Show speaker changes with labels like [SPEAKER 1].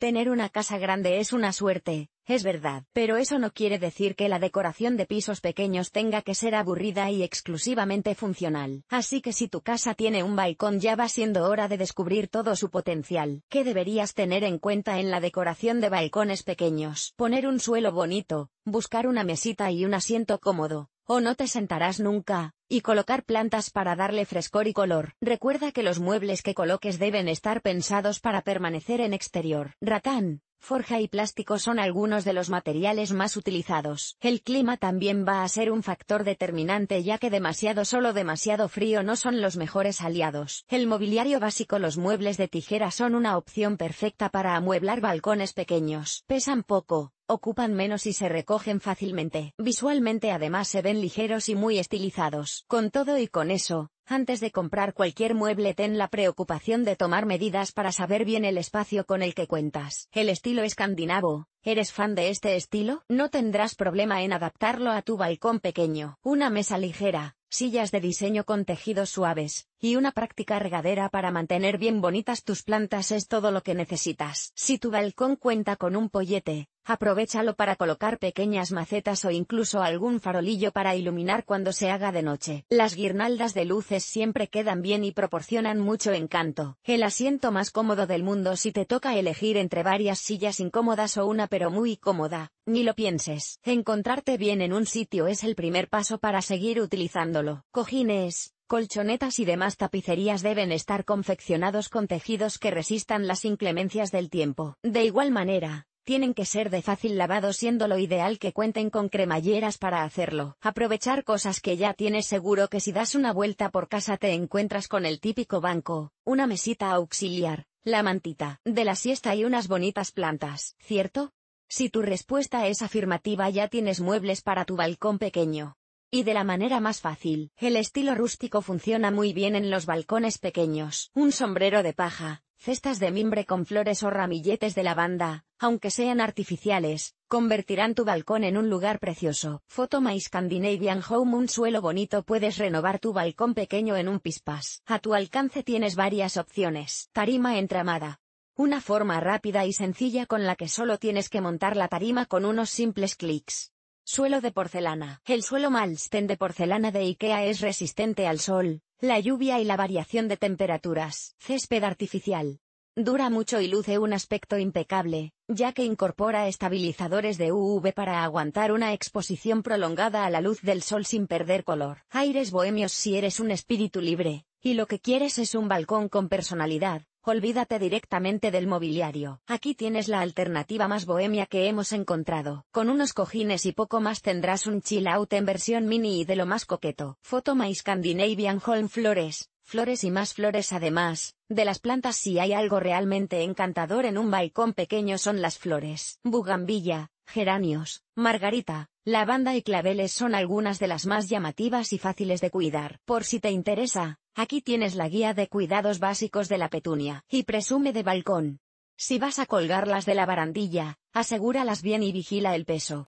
[SPEAKER 1] Tener una casa grande es una suerte, es verdad, pero eso no quiere decir que la decoración de pisos pequeños tenga que ser aburrida y exclusivamente funcional. Así que si tu casa tiene un balcón ya va siendo hora de descubrir todo su potencial. ¿Qué deberías tener en cuenta en la decoración de balcones pequeños? Poner un suelo bonito, buscar una mesita y un asiento cómodo, o oh, no te sentarás nunca, y colocar plantas para darle frescor y color. Recuerda que los muebles que coloques deben estar pensados para permanecer en exterior. Ratán, forja y plástico son algunos de los materiales más utilizados. El clima también va a ser un factor determinante ya que demasiado solo demasiado frío no son los mejores aliados. El mobiliario básico los muebles de tijera son una opción perfecta para amueblar balcones pequeños. Pesan poco, ocupan menos y se recogen fácilmente. Visualmente además se ven ligeros y muy estilizados. Con todo y con eso, antes de comprar cualquier mueble ten la preocupación de tomar medidas para saber bien el espacio con el que cuentas. El estilo escandinavo. ¿Eres fan de este estilo? No tendrás problema en adaptarlo a tu balcón pequeño. Una mesa ligera, sillas de diseño con tejidos suaves, y una práctica regadera para mantener bien bonitas tus plantas es todo lo que necesitas. Si tu balcón cuenta con un pollete, Aprovechalo para colocar pequeñas macetas o incluso algún farolillo para iluminar cuando se haga de noche. Las guirnaldas de luces siempre quedan bien y proporcionan mucho encanto. El asiento más cómodo del mundo si te toca elegir entre varias sillas incómodas o una pero muy cómoda, ni lo pienses. Encontrarte bien en un sitio es el primer paso para seguir utilizándolo. Cojines, colchonetas y demás tapicerías deben estar confeccionados con tejidos que resistan las inclemencias del tiempo. De igual manera, tienen que ser de fácil lavado siendo lo ideal que cuenten con cremalleras para hacerlo. Aprovechar cosas que ya tienes seguro que si das una vuelta por casa te encuentras con el típico banco, una mesita auxiliar, la mantita, de la siesta y unas bonitas plantas, ¿cierto? Si tu respuesta es afirmativa ya tienes muebles para tu balcón pequeño. Y de la manera más fácil, el estilo rústico funciona muy bien en los balcones pequeños. Un sombrero de paja, Cestas de mimbre con flores o ramilletes de lavanda, aunque sean artificiales, convertirán tu balcón en un lugar precioso. Foto My Scandinavian Home Un suelo bonito puedes renovar tu balcón pequeño en un pispas. A tu alcance tienes varias opciones. Tarima entramada. Una forma rápida y sencilla con la que solo tienes que montar la tarima con unos simples clics. Suelo de porcelana. El suelo Malsten de porcelana de IKEA es resistente al sol, la lluvia y la variación de temperaturas, césped artificial. Dura mucho y luce un aspecto impecable, ya que incorpora estabilizadores de UV para aguantar una exposición prolongada a la luz del sol sin perder color. Aires bohemios si eres un espíritu libre, y lo que quieres es un balcón con personalidad, Olvídate directamente del mobiliario. Aquí tienes la alternativa más bohemia que hemos encontrado. Con unos cojines y poco más tendrás un chill out en versión mini y de lo más coqueto. Foto My Scandinavian Home Flores. Flores y más flores además. De las plantas si hay algo realmente encantador en un balcón pequeño son las flores. Bugambilla, geranios, margarita, lavanda y claveles son algunas de las más llamativas y fáciles de cuidar. Por si te interesa, Aquí tienes la guía de cuidados básicos de la petunia, y presume de balcón. Si vas a colgarlas de la barandilla, asegúralas bien y vigila el peso.